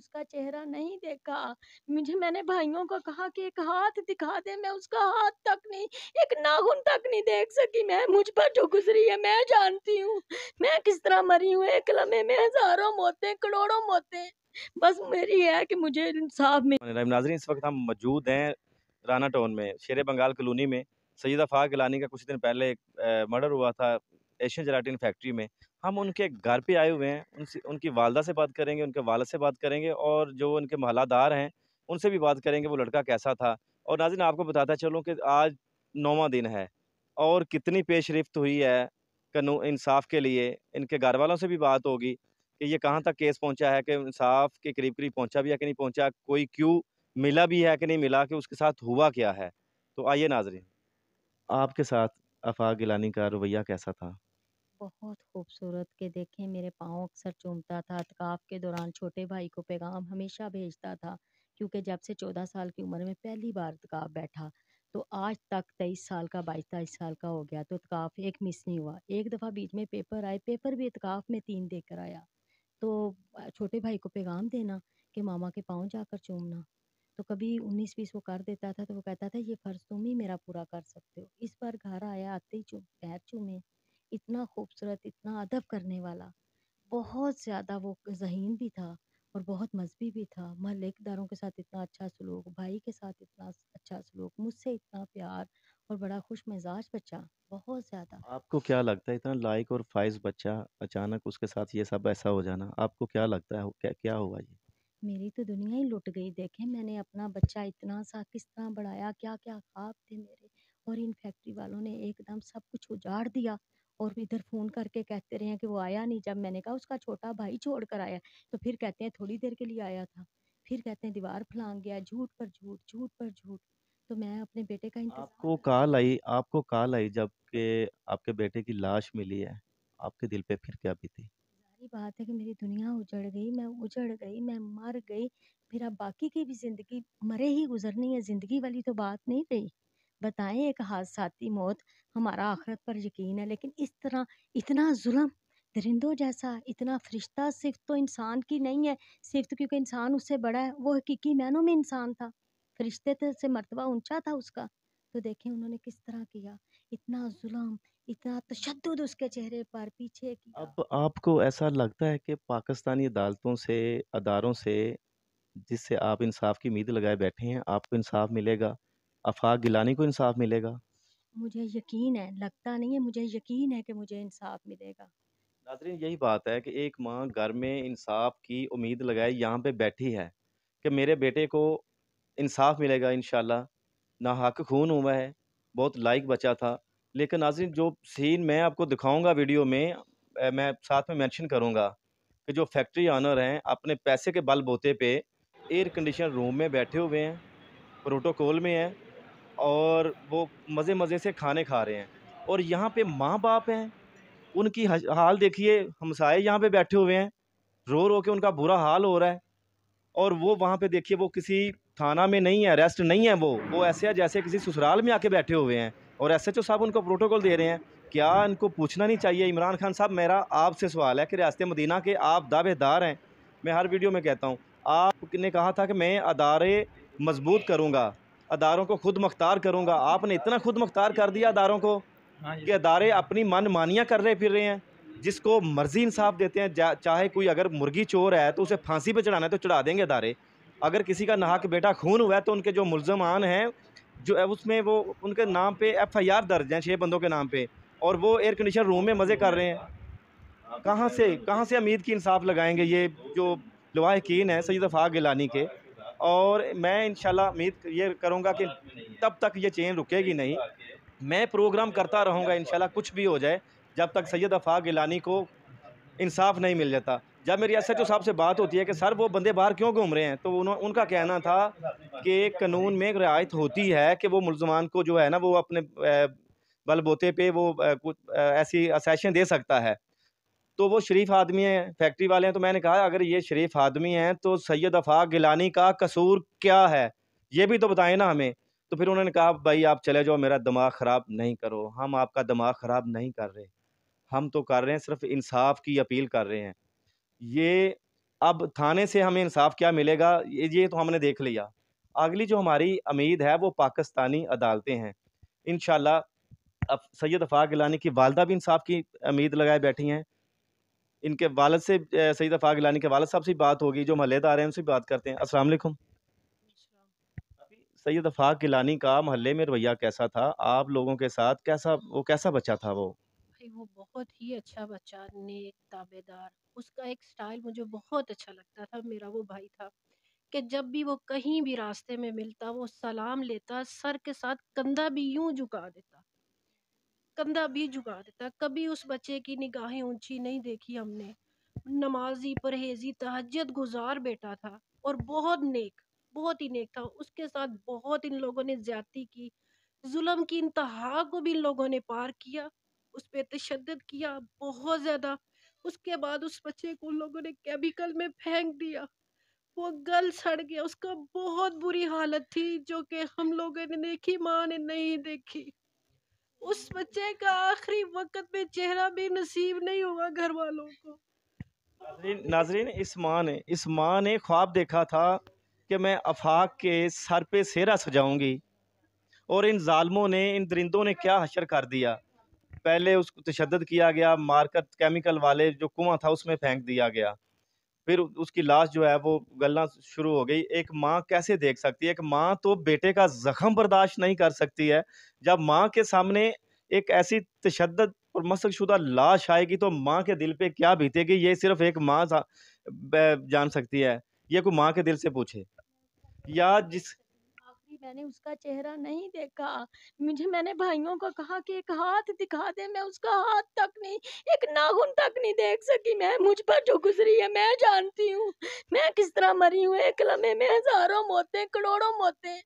उसका चेहरा नहीं देखा मुझे मैंने भाइयों को कहा कि एक हाथ दिखा दे मैं उसका हाथ तक नहीं एक नाखून तक नहीं देख सकी मैं मुझ पर जो गुजरी है मैं जानती हूँ मैं किस तरह मरी हूँ एक लम्हे में हजारों मौतें करोड़ों मौतें बस मेरी है कि मुझे इंसाफ में नाजरीन इस वक्त हम मौजूद हैं राना टाउन में शेर बंगाल कलोनी में सईदा फाक गिलानी का कुछ दिन पहले एक मर्डर हुआ था एशियन जलाटिन फैक्ट्री में हम उनके घर पे आए हुए हैं उनसे उनकी वालदा से बात करेंगे उनके वालद से बात करेंगे और जो उनके महलादार हैं उनसे भी बात करेंगे वो लड़का कैसा था और नाजिन आपको बताता चलूँ कि आज नौवा दिन है और कितनी पेश रफ्त हुई है कानून इंसाफ के लिए इनके घर वालों से भी बात होगी कि ये कहाँ तक केस पहुँचा है कि इंसाफ के करीब करीब पहुँचा भी है कि नहीं पहुँचा कोई क्यों मिला भी है कि नहीं मिला कि उसके साथ हुआ क्या है तो आइए नाजरन आपके साथ अफा गिलानी का रवैया कैसा था बहुत खूबसूरत के देखे मेरे पाँव अक्सर चूमता था अतकाफ़ के दौरान छोटे भाई को पैगाम हमेशा भेजता था क्योंकि जब से चौदह साल की उम्र में पहली बार अतकाफ़ बैठा तो आज तक तेईस साल का बाईस तेईस साल का हो गया तो अतकाफ़ एक मिस नहीं हुआ एक दफ़ा बीच में पेपर आए पेपर भी अतकाफ़ में तीन देकर आया तो छोटे भाई को पैगाम देना कि मामा के पाँव जाकर चूमना तो कभी उन्नीस बीस वो कर देता था तो वो कहता था ये फ़र्ज़ तुम ही मेरा पूरा कर सकते हो इस बार घर आया आते ही चुम पैर चूमे इतना खूबसूरत इतना अदब करने वाला बहुत ज़्यादा वो जहीन भी था और बहुत मजहबी भी था महल्लेदारों के साथ इतना अच्छा सलूक भाई के साथ इतना अच्छा सलूक मुझसे इतना प्यार और बड़ा खुश मिजाज बच्चा बहुत ज़्यादा आपको क्या लगता है इतना लायक और फाइज बच्चा अचानक उसके साथ ये सब ऐसा हो जाना आपको क्या लगता है क्या क्या हुआ ये मेरी तो दुनिया ही लुट गई देखें मैंने अपना बच्चा इतना सा किस तरह बढ़ाया क्या क्या ख्वाब थे मेरे और इन फैक्ट्री वालों ने एकदम सब कुछ उजाड़ दिया और इधर फ़ोन करके कहते रहे हैं कि वो आया नहीं जब मैंने कहा उसका छोटा भाई छोड़ कर आया तो फिर कहते हैं थोड़ी देर के लिए आया था फिर कहते हैं दीवार फलांग गया झूठ पर झूठ झूठ पर झूठ तो मैं अपने बेटे का इंतजार आपको कॉल आई आपको कॉल आई जब के आपके बेटे की लाश मिली है आपके दिल पे फिर क्या बीती सारी बात है कि मेरी दुनिया उजड़ गई मैं उजड़ गई मैं मर गई फिर अब बाकी की भी ज़िंदगी मरे ही गुजरनी है ज़िंदगी वाली तो बात नहीं रही बताएं एक हादसाती मौत हमारा आखरत पर यकीन है लेकिन इस तरह इतना जुल्म दरिंदों जैसा इतना फरिश्ता सिर्फ तो इंसान की नहीं है सिर्फ तो क्योंकि इंसान उससे बड़ा है वो हकीकी मैनों में इंसान था फरिश्ते से मरतबा ऊंचा था उसका तो देखें उन्होंने किस तरह किया इतना जुल्म इतना तशद उसके चेहरे पर पीछे किया अब आपको ऐसा लगता है कि पाकिस्तानी अदालतों से अदारों से जिससे आप इंसाफ की उम्मीद लगाए बैठे हैं आपको इंसाफ मिलेगा अफाक गिलानी को इंसाफ मिलेगा मुझे यकीन है लगता नहीं है मुझे यकीन है कि मुझे इंसाफ मिलेगा नाजरीन यही बात है कि एक माँ घर में इंसाफ की उम्मीद लगाए यहाँ पे बैठी है कि मेरे बेटे को इंसाफ मिलेगा इन ना हक खून हुआ है बहुत लाइक बचा था लेकिन नाजरीन जो सीन मैं आपको दिखाऊंगा वीडियो में मैं साथ में मेंशन करूंगा कि जो फैक्ट्री ऑनर हैं अपने पैसे के बल बोते पे एयर कंडीशन रूम में बैठे हुए हैं प्रोटोकॉल में हैं और वो मज़े मज़े से खाने खा रहे हैं और यहाँ पे माँ बाप हैं उनकी हाल देखिए हमसाए यहाँ पे बैठे हुए हैं रो रो के उनका बुरा हाल हो रहा है और वो वहाँ पे देखिए वो किसी थाना में नहीं है अरेस्ट नहीं है वो वो ऐसे है जैसे किसी ससुराल में आके बैठे हुए हैं और एस एच ओ साहब उनको प्रोटोकॉल दे रहे हैं क्या इनको पूछना नहीं चाहिए इमरान खान साहब मेरा आपसे सवाल है कि रियासत मदीना के आप दावेदार हैं मैं हर वीडियो में कहता हूँ आपने कहा था कि मैं अदारे मजबूत करूँगा अदारों को खुद मुख्तार करूँगा आपने इतना खुद मुख्तार कर दिया अदारों को हाँ कि अदारे अपनी मन मानियाँ कर रहे फिर रहे हैं जिसको मर्जी इंसाफ देते हैं चाहे कोई अगर मुर्गी चोर है तो उसे फांसी पर चढ़ाना है तो चढ़ा देंगे अदारे अगर किसी का नहाक बेटा खून हुआ है तो उनके जो मुलजमान हैं जो है उसमें वो उनके नाम पे एफ आई आर दर्ज हैं छः बंदों के नाम पे और वो एयर कंडीशन रूम में मज़े कर रहे हैं कहाँ से कहाँ से उम्मीद की इंसाफ लगाएंगे ये जो लवाहकिन है सैद अफाक गिलानी के और मैं इन उम्मीद ये करूँगा कि तब तक ये चेन रुकेगी नहीं मैं प्रोग्राम करता रहूँगा इन कुछ भी हो जाए जब तक सैयद अफाक गिलानी को इंसाफ नहीं मिल जाता जब मेरी एस एच ओ साहब से बात होती है कि सर वो बंदे बाहर क्यों घूम रहे हैं तो उनका कहना था कि कानून में रियायत होती है कि वो मुलजमान को जो है ना वो अपने बलबोते पे वो ऐसी असैशन दे सकता है तो वो शरीफ आदमी हैं फैक्ट्री वाले हैं तो मैंने कहा अगर ये शरीफ आदमी हैं तो सैयद अफाक गिलानी का कसूर क्या है ये भी तो बताएं ना हमें तो फिर उन्होंने कहा भाई आप चले जाओ मेरा दिमाग ख़राब नहीं करो हम आपका दिमाग ख़राब नहीं कर रहे हम तो कर रहे हैं सिर्फ इंसाफ की अपील कर रहे हैं ये अब थाने से हमें इंसाफ क्या मिलेगा ये ये तो हमने देख लिया अगली जो हमारी उम्मीद है वो पाकिस्तानी अदालतें हैं इन अब सैयद अफाक गिलानी की वालदा भी इंसाफ की उम्मीद लगाए बैठी हैं इनके वालद से सईद अफाक गिलानी के वालद साहब से बात होगी जो महल्लेदार हैं उनसे बात करते हैं अस्सलाम वालेकुम सैयद अफाक गिलानी का महल्ले में रवैया कैसा था आप लोगों के साथ कैसा वो कैसा बच्चा था वो वो बहुत ही अच्छा बच्चा नेक ताबेदार उसका एक स्टाइल मुझे बहुत अच्छा लगता था मेरा वो भाई था कि जब भी वो कहीं भी रास्ते में मिलता वो सलाम लेता सर के साथ कंधा भी यूं झुका देता कंधा भी झुका देता कभी उस बच्चे की निगाहें ऊंची नहीं देखी हमने नमाजी परहेजी तहजत गुजार बेटा था और बहुत नेक बहुत ही नेक था उसके साथ बहुत इन लोगों ने ज्यादा की जुलम की इंतहा को भी इन लोगों ने पार किया उस पर तशद किया बहुत ज़्यादा उसके बाद उस बच्चे को उन लोगों ने केमिकल में फेंक दिया वो गल सड़ गया उसका बहुत बुरी हालत थी जो कि हम लोगों ने देखी माँ ने नहीं देखी उस बच्चे का आखिरी वक्त में चेहरा भी नसीब नहीं हुआ घर वालों को नाजरीन नाजरीन इस माँ ने इस माँ ने ख्वाब देखा था कि मैं अफाक के सर पे सेरा सजाऊंगी और इन जालमों ने इन दरिंदों ने क्या हशर कर दिया पहले उसको तशद किया गया मार्कर केमिकल वाले जो कुआं था उसमें फेंक दिया गया फिर उसकी लाश जो है वो गलना शुरू हो गई एक माँ कैसे देख सकती है एक माँ तो बेटे का ज़ख़म बर्दाश्त नहीं कर सकती है जब माँ के सामने एक ऐसी तशद और मशक शुदा लाश आएगी तो माँ के दिल पे क्या बीतेगी ये सिर्फ एक माँ जान सकती है ये को माँ के दिल से पूछे या जिस मैंने उसका चेहरा नहीं देखा मुझे मैंने भाइयों को कहा कि एक हाथ दिखा दे मैं उसका हाथ तक नहीं एक नाखून तक नहीं देख सकी मैं मुझ पर जो गुजरी है मैं जानती हूँ मैं किस तरह मरी हूँ एक लम्हे में हजारों मौतें करोड़ों मौतें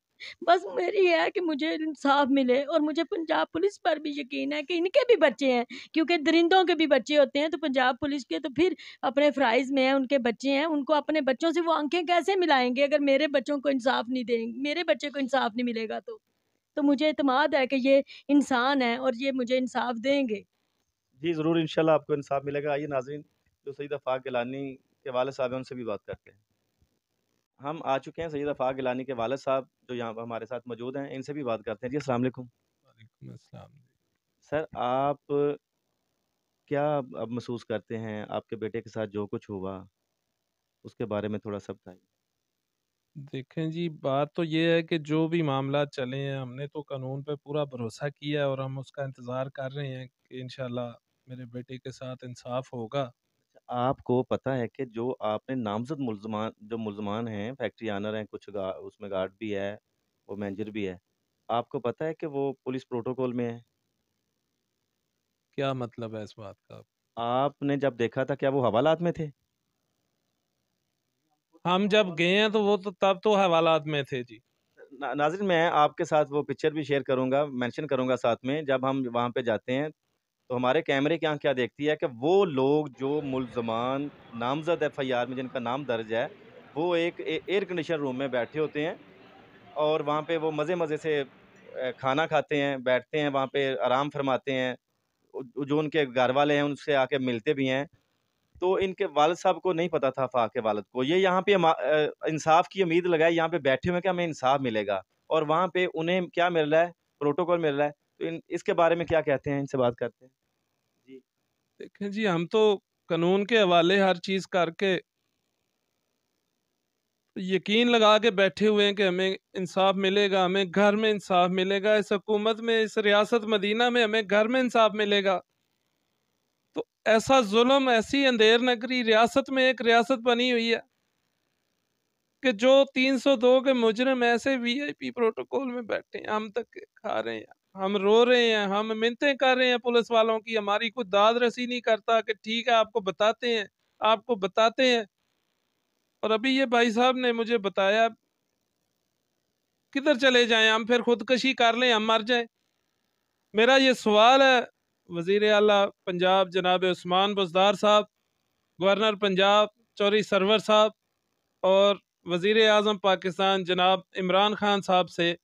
बस मेरी है कि मुझे इंसाफ मिले और मुझे पंजाब पुलिस पर भी यकीन है कि इनके भी बच्चे हैं क्योंकि दरिंदों के भी बच्चे होते हैं तो पंजाब पुलिस के तो फिर अपने फ़्राइज़ में हैं उनके बच्चे हैं उनको अपने बच्चों से वो आंखें कैसे मिलाएंगे अगर मेरे बच्चों को इंसाफ नहीं देंगे मेरे बच्चे को इंसाफ नहीं मिलेगा तो तो मुझे अतमाद है कि ये इंसान है और ये मुझे इंसाफ देंगे जी ज़रूर इन आपको इंसाफ मिलेगा आइए नाजीन जो सही अफाक गलानी के वाले साहब हैं उनसे भी बात करते हैं हम आ चुके हैं सैयद अफाक गिलानी के वालद साहब जो यहाँ हमारे साथ मौजूद हैं इनसे भी बात करते हैं जी असल सर आप क्या अब महसूस करते हैं आपके बेटे के साथ जो कुछ हुआ उसके बारे में थोड़ा सा बताइए देखें जी बात तो ये है कि जो भी मामला चले हैं हमने तो कानून पे पूरा भरोसा किया है और हम उसका इंतज़ार कर रहे हैं कि इन मेरे बेटे के साथ इंसाफ होगा आपको पता है कि जो आपने नामज़द मुल्ज़िमान जो मुल्ज़िमान हैं, फैक्ट्री आनर हैं, कुछ गा उसमें गार्ड भी है, वो मैनेजर भी है। आपको पता है कि वो पुलिस प्रोटोकॉल में है? क्या मतलब है इस बात का? आपने जब देखा था, क्या वो हवालात में थे? हम जब गए हैं तो वो तो तब तो हवालात में थे। जी। ना नाज़रीन मैं आपके साथ वो पिक्चर भी शेयर करूंगा मेंशन करूंगा साथ में, जब हम वहां पे जाते हैं तो हमारे कैमरे की आँख क्या देखती है कि वो लोग जो मुलजमान नामजद एफ आई आर में जिनका नाम दर्ज है वो एक एयर कंडीशन रूम में बैठे होते हैं और वहाँ पे वो मज़े मज़े से खाना खाते हैं बैठते हैं वहाँ पे आराम फरमाते हैं जो उनके घर वाले हैं उनसे आके मिलते भी हैं तो इनके वाल साहब को नहीं पता था फाके वालद को ये यहाँ पे इंसाफ की उम्मीद लगाई यहाँ पे बैठे हुए कि हमें इंसाफ मिलेगा और वहाँ पे उन्हें क्या मिल रहा है प्रोटोकॉल मिल रहा है तो इन इसके बारे में क्या कहते हैं इनसे बात करते हैं जी देखें जी हम तो कानून के हवाले हर चीज़ करके यकीन लगा के बैठे हुए हैं कि हमें इंसाफ मिलेगा हमें घर में इंसाफ मिलेगा इस हकूमत में इस रियासत मदीना में हमें घर में इंसाफ मिलेगा तो ऐसा जुल्म ऐसी अंधेर नगरी रियासत में एक रियासत बनी हुई है कि जो 302 के मुजरम ऐसे वीआईपी प्रोटोकॉल में बैठे हैं हम तक खा रहे हैं हम रो रहे हैं हम मिनतें कर रहे हैं पुलिस वालों की हमारी कोई दाद रसी नहीं करता कि ठीक है आपको बताते हैं आपको बताते हैं और अभी ये भाई साहब ने मुझे बताया किधर चले जाएं हम फिर खुदकशी कर लें हम मर जाएं मेरा ये सवाल है वज़ी अला पंजाब जनाब उस्मान बुजदार साहब गवर्नर पंजाब चौरी सरवर साहब और वज़ी अजम पाकिस्तान जनाब इमरान खान साहब से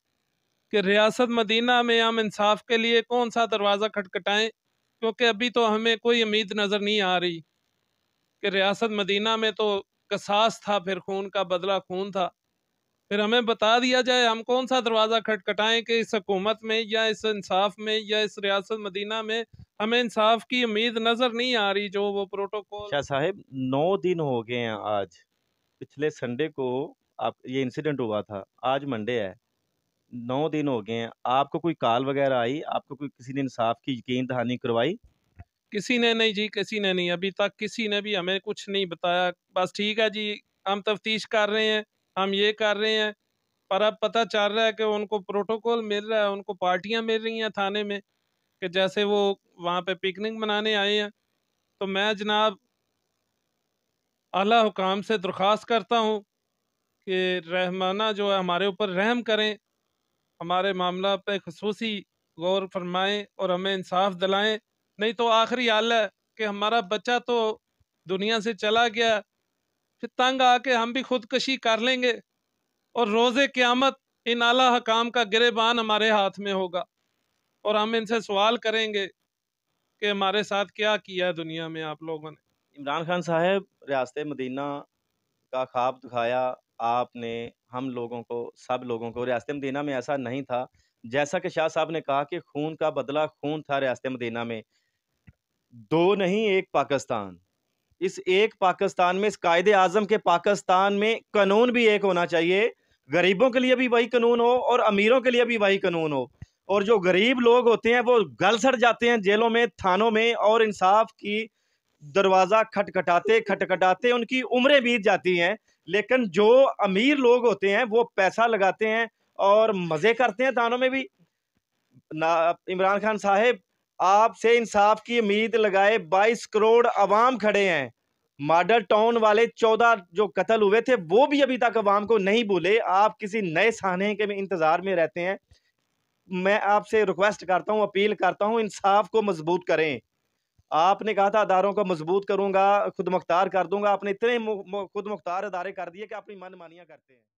कि रियासत मदीना में हम इंसाफ के लिए कौन सा दरवाज़ा खटखटाएं क्योंकि अभी तो हमें कोई उम्मीद नज़र नहीं आ रही कि रियासत मदीना में तो कसास था फिर खून का बदला खून था फिर हमें बता दिया जाए हम कौन सा दरवाज़ा खटखटाएं कि इस हकूमत में या इस इंसाफ में या इस रियासत मदीना में हमें इंसाफ की उम्मीद नज़र नहीं आ रही जो वो प्रोटोकॉल शाह साहब नौ दिन हो गए हैं आज पिछले संडे को आप ये इंसिडेंट हुआ था आज मंडे है नौ दिन हो गए हैं आपको कोई कॉल वगैरह आई आपको कोई किसी ने इंसाफ की यकीन दहानी करवाई किसी ने नहीं जी किसी ने नहीं अभी तक किसी ने भी हमें कुछ नहीं बताया बस ठीक है जी हम तफ्तीश कर रहे हैं हम ये कर रहे हैं पर अब पता चल रहा है कि उनको प्रोटोकॉल मिल रहा है उनको पार्टियां मिल रही हैं थाने में कि जैसे वो वहाँ पे पिकनिक मनाने आए हैं तो मैं जनाब अला हुकाम से दरख्वास्त करता हूँ कि रहमाना जो है हमारे ऊपर रहम करें हमारे मामला पे खसूसी गौर फरमाएं और हमें इंसाफ दिलाएं नहीं तो आखिरी हाल है कि हमारा बच्चा तो दुनिया से चला गया फिर तंग आके हम भी खुदकशी कर लेंगे और रोजे क़्यामत इन आला हकाम का गिरेबान हमारे हाथ में होगा और हम इनसे सवाल करेंगे कि हमारे साथ क्या किया है दुनिया में आप लोगों ने इमरान खान साहब रियासत मदीना का ख्वाब दिखाया आपने हम लोगों को सब लोगों को रियात मदीना में ऐसा नहीं था जैसा कि शाह साहब ने कहा कि खून का बदला खून था रियात मदीना में दो नहीं एक पाकिस्तान इस एक पाकिस्तान में इस कायद आजम के पाकिस्तान में कानून भी एक होना चाहिए गरीबों के लिए भी वही कानून हो और अमीरों के लिए भी वही कानून हो और जो गरीब लोग होते हैं वो गल सड़ जाते हैं जेलों में थानों में और इंसाफ की दरवाज़ा खटखटाते खटखटाते उनकी उम्रें बीत जाती हैं लेकिन जो अमीर लोग होते हैं वो पैसा लगाते हैं और मज़े करते हैं दानों में भी ना इमरान खान साहब आपसे इंसाफ की उम्मीद लगाए 22 करोड़ अवाम खड़े हैं मॉडल टाउन वाले 14 जो कत्ल हुए थे वो भी अभी तक अवाम को नहीं बोले आप किसी नए सहने के में इंतज़ार में रहते हैं मैं आपसे रिक्वेस्ट करता हूँ अपील करता हूँ इंसाफ को मजबूत करें आपने कहा था अदारों को मजबूत करूंगा खुद मुख्तार कर दूंगा आपने इतने खुद मुख्तार अदारे कर दिए कि अपनी मन मानिया करते हैं